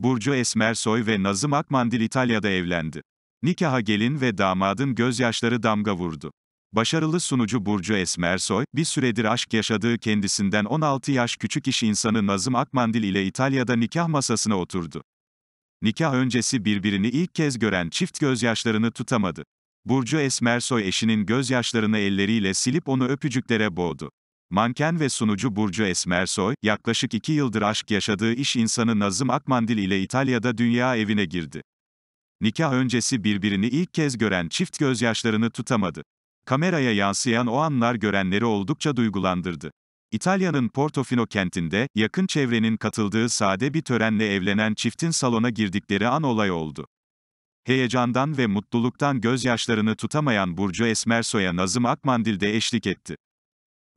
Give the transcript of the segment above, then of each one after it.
Burcu Esmersoy ve Nazım Akmandil İtalya'da evlendi. Nikaha gelin ve damadın gözyaşları damga vurdu. Başarılı sunucu Burcu Esmersoy, bir süredir aşk yaşadığı kendisinden 16 yaş küçük iş insanı Nazım Akmandil ile İtalya'da nikah masasına oturdu. Nikah öncesi birbirini ilk kez gören çift gözyaşlarını tutamadı. Burcu Esmersoy eşinin gözyaşlarını elleriyle silip onu öpücüklere boğdu. Manken ve sunucu Burcu Esmersoy, yaklaşık iki yıldır aşk yaşadığı iş insanı Nazım Akmandil ile İtalya'da dünya evine girdi. Nikah öncesi birbirini ilk kez gören çift gözyaşlarını tutamadı. Kameraya yansıyan o anlar görenleri oldukça duygulandırdı. İtalya'nın Portofino kentinde, yakın çevrenin katıldığı sade bir törenle evlenen çiftin salona girdikleri an olay oldu. Heyecandan ve mutluluktan gözyaşlarını tutamayan Burcu Esmersoy'a Nazım Akmandil de eşlik etti.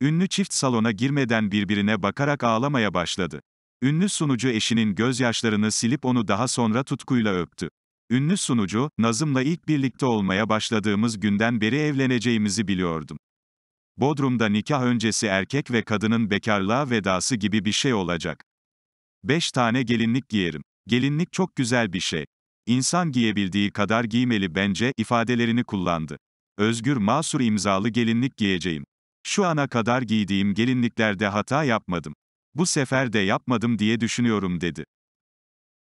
Ünlü çift salona girmeden birbirine bakarak ağlamaya başladı. Ünlü sunucu eşinin gözyaşlarını silip onu daha sonra tutkuyla öptü. Ünlü sunucu, Nazım'la ilk birlikte olmaya başladığımız günden beri evleneceğimizi biliyordum. Bodrum'da nikah öncesi erkek ve kadının bekarlığa vedası gibi bir şey olacak. Beş tane gelinlik giyerim. Gelinlik çok güzel bir şey. İnsan giyebildiği kadar giymeli bence ifadelerini kullandı. Özgür Masur imzalı gelinlik giyeceğim. Şu ana kadar giydiğim gelinliklerde hata yapmadım. Bu sefer de yapmadım diye düşünüyorum dedi.